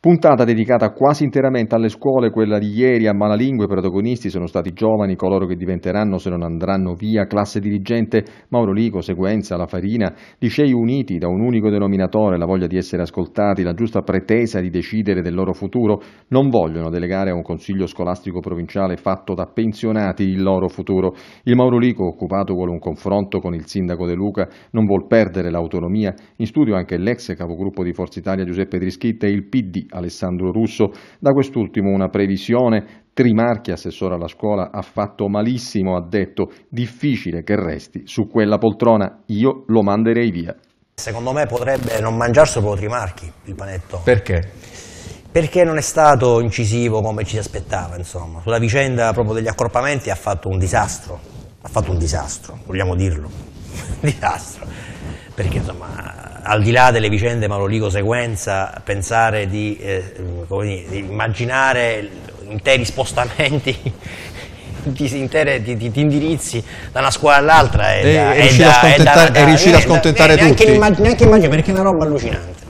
Puntata dedicata quasi interamente alle scuole, quella di ieri a Malalingue, protagonisti sono stati giovani, coloro che diventeranno se non andranno via, classe dirigente, Mauro Lico, Sequenza, La Farina, licei uniti da un unico denominatore, la voglia di essere ascoltati, la giusta pretesa di decidere del loro futuro, non vogliono delegare a un consiglio scolastico provinciale fatto da pensionati il loro futuro. Il Mauro Lico occupato vuole un confronto con il sindaco De Luca, non vuol perdere l'autonomia, in studio anche l'ex capogruppo di Forza Italia Giuseppe Trischitta e il PD Alessandro Russo. Da quest'ultimo una previsione. Trimarchi, assessore alla scuola, ha fatto malissimo, ha detto difficile che resti su quella poltrona, io lo manderei via. Secondo me potrebbe non mangiarselo proprio Trimarchi il panetto. Perché? perché non è stato incisivo come ci si aspettava, insomma. Sulla vicenda proprio degli accorpamenti ha fatto un disastro, ha fatto un disastro, vogliamo dirlo, un disastro, perché insomma al di là delle vicende Maurolico Sequenza, pensare di, eh, dire, di, immaginare interi spostamenti, di, intere, di, di, indirizzi da una scuola all'altra è, è, è, è, è riuscito a scontentare, tutti. Neanche, immag- neanche immaginare perché è una roba allucinante.